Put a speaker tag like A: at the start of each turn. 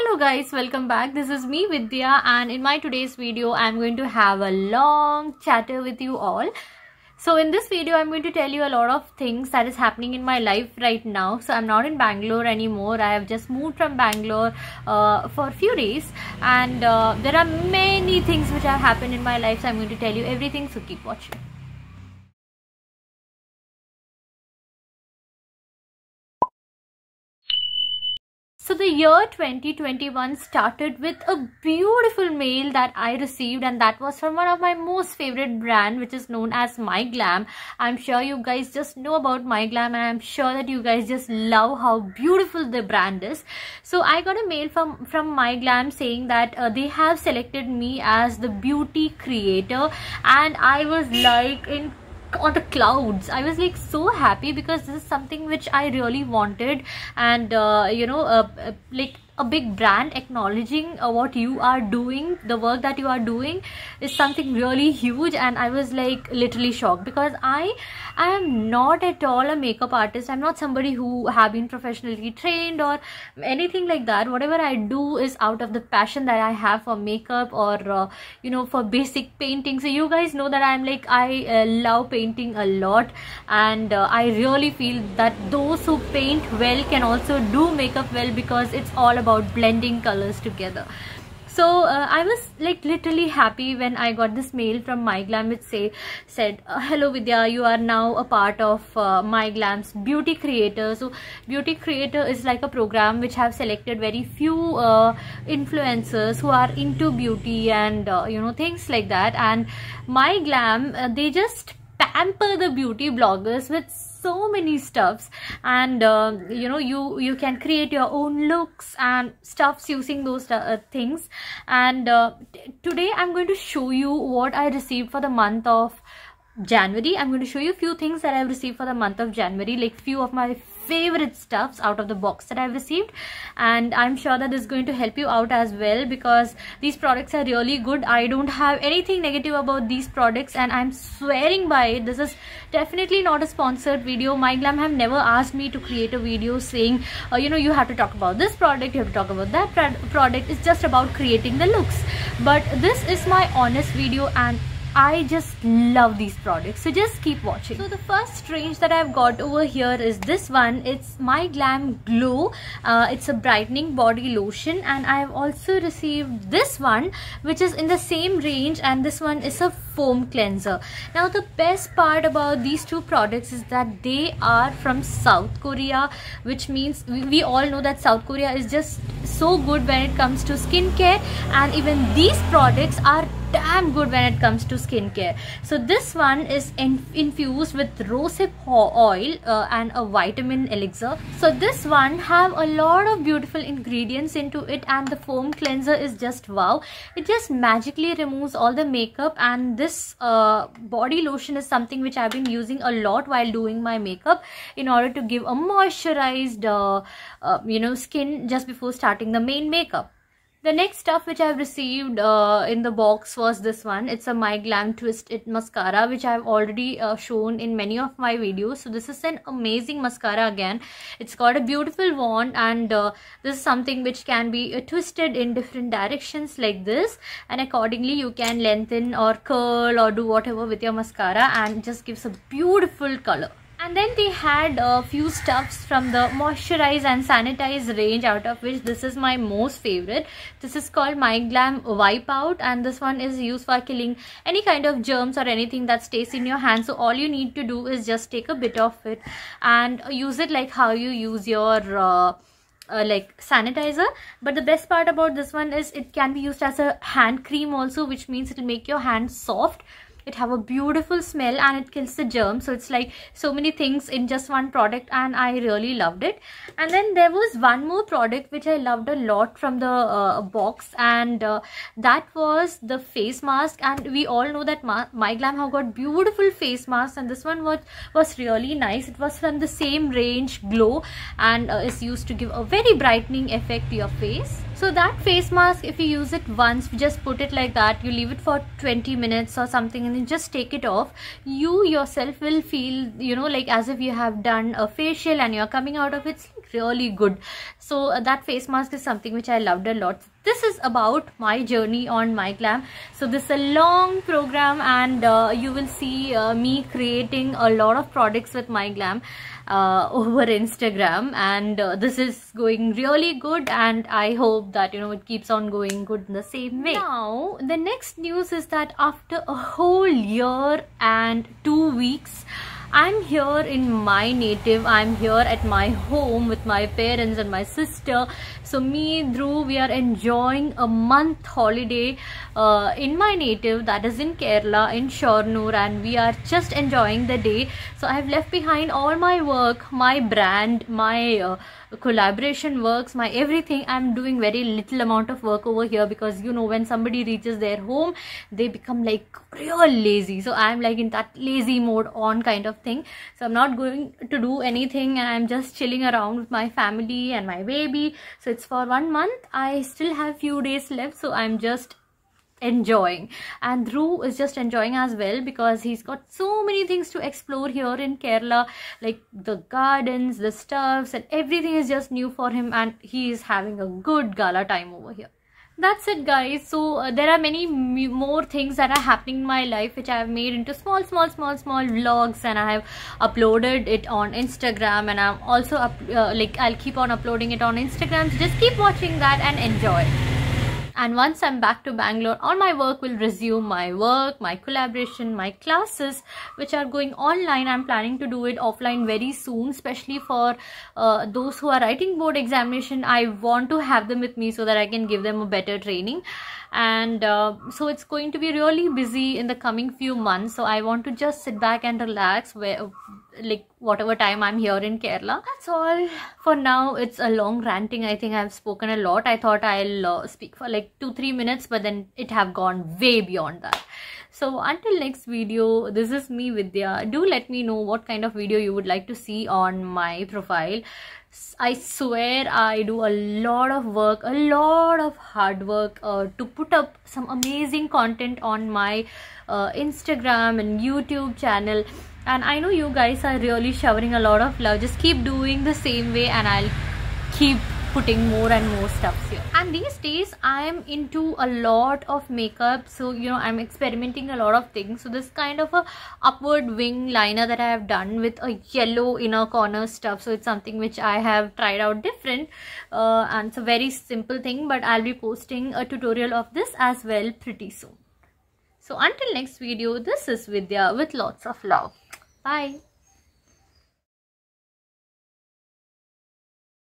A: hello guys welcome back this is me Vidya and in my today's video I'm going to have a long chatter with you all so in this video I'm going to tell you a lot of things that is happening in my life right now so I'm not in Bangalore anymore I have just moved from Bangalore uh, for a few days and uh, there are many things which have happened in my life so I'm going to tell you everything so keep watching So the year 2021 started with a beautiful mail that I received and that was from one of my most favorite brand which is known as My Glam. I'm sure you guys just know about My Glam and I'm sure that you guys just love how beautiful the brand is. So I got a mail from, from My Glam saying that uh, they have selected me as the beauty creator and I was like in on the clouds i was like so happy because this is something which i really wanted and uh, you know uh, uh like a big brand acknowledging uh, what you are doing the work that you are doing is something really huge and i was like literally shocked because i i am not at all a makeup artist i'm not somebody who have been professionally trained or anything like that whatever i do is out of the passion that i have for makeup or uh, you know for basic painting so you guys know that i'm like i uh, love painting a lot and uh, i really feel that those who paint well can also do makeup well because it's all about about blending colors together so uh, I was like literally happy when I got this mail from My Glam. which say said uh, hello Vidya you are now a part of uh, Glam's beauty creator so beauty creator is like a program which have selected very few uh, influencers who are into beauty and uh, you know things like that and My Glam, uh, they just pamper the beauty bloggers with so many stuffs and um, you know you you can create your own looks and stuffs using those uh, things and uh, today i'm going to show you what i received for the month of january i'm going to show you a few things that i've received for the month of january like few of my favorite stuffs out of the box that I've received and I'm sure that this is going to help you out as well because these products are really good I don't have anything negative about these products and I'm swearing by it this is definitely not a sponsored video my glam have never asked me to create a video saying uh, you know you have to talk about this product you have to talk about that product it's just about creating the looks but this is my honest video and I just love these products so just keep watching. So the first range that I've got over here is this one it's my glam glow uh, it's a brightening body lotion and I've also received this one which is in the same range and this one is a foam cleanser. Now the best part about these two products is that they are from South Korea which means we, we all know that South Korea is just so good when it comes to skincare and even these products are damn good when it comes to skincare so this one is in infused with rosehip oil uh, and a vitamin elixir so this one have a lot of beautiful ingredients into it and the foam cleanser is just wow it just magically removes all the makeup and this uh, body lotion is something which I've been using a lot while doing my makeup in order to give a moisturized uh, uh you know skin just before starting the main makeup the next stuff which I've received uh, in the box was this one. It's a My Glam Twist It mascara which I've already uh, shown in many of my videos. So this is an amazing mascara again. It's got a beautiful wand and uh, this is something which can be uh, twisted in different directions like this. And accordingly you can lengthen or curl or do whatever with your mascara and just gives a beautiful color. And then they had a few stuffs from the moisturize and sanitize range out of which this is my most favorite. This is called My Glam Wipeout and this one is used for killing any kind of germs or anything that stays in your hand. So all you need to do is just take a bit of it and use it like how you use your... Uh, uh, like sanitizer but the best part about this one is it can be used as a hand cream also which means it will make your hand soft it have a beautiful smell and it kills the germs so it's like so many things in just one product and i really loved it and then there was one more product which i loved a lot from the uh, box and uh, that was the face mask and we all know that my glam have got beautiful face masks and this one was was really nice it was from the same range glow and uh, is used to give a very brightening effect to your face so that face mask if you use it once just put it like that you leave it for 20 minutes or something and then just take it off you yourself will feel you know like as if you have done a facial and you're coming out of it really good so uh, that face mask is something which i loved a lot this is about my journey on my glam so this is a long program and uh, you will see uh, me creating a lot of products with my glam uh, over instagram and uh, this is going really good and i hope that you know it keeps on going good in the same way now the next news is that after a whole year and two weeks I'm here in my native. I'm here at my home with my parents and my sister. So me, Dhruv, we are enjoying a month holiday uh, in my native that is in Kerala in Shornur and we are just enjoying the day. So I've left behind all my work, my brand, my uh, collaboration works my everything i'm doing very little amount of work over here because you know when somebody reaches their home they become like real lazy so i'm like in that lazy mode on kind of thing so i'm not going to do anything and i'm just chilling around with my family and my baby so it's for one month i still have few days left so i'm just enjoying and Drew is just enjoying as well because he's got so many things to explore here in Kerala like the gardens, the stuffs and everything is just new for him and he is having a good gala time over here that's it guys so uh, there are many more things that are happening in my life which i have made into small small small small vlogs and i have uploaded it on instagram and i'm also up, uh, like i'll keep on uploading it on instagram so just keep watching that and enjoy and once I'm back to Bangalore all my work will resume my work my collaboration my classes which are going online I'm planning to do it offline very soon especially for uh, those who are writing board examination I want to have them with me so that I can give them a better training and uh, so it's going to be really busy in the coming few months so i want to just sit back and relax where like whatever time i'm here in kerala that's all for now it's a long ranting i think i've spoken a lot i thought i'll uh, speak for like two three minutes but then it have gone way beyond that so until next video this is me vidya do let me know what kind of video you would like to see on my profile I swear I do a lot of work, a lot of hard work uh, to put up some amazing content on my uh, Instagram and YouTube channel. And I know you guys are really showering a lot of love. Just keep doing the same way and I'll keep putting more and more stuffs here and these days i am into a lot of makeup so you know i'm experimenting a lot of things so this kind of a upward wing liner that i have done with a yellow inner corner stuff so it's something which i have tried out different uh, and it's a very simple thing but i'll be posting a tutorial of this as well pretty soon so until next video this is vidya with lots of love bye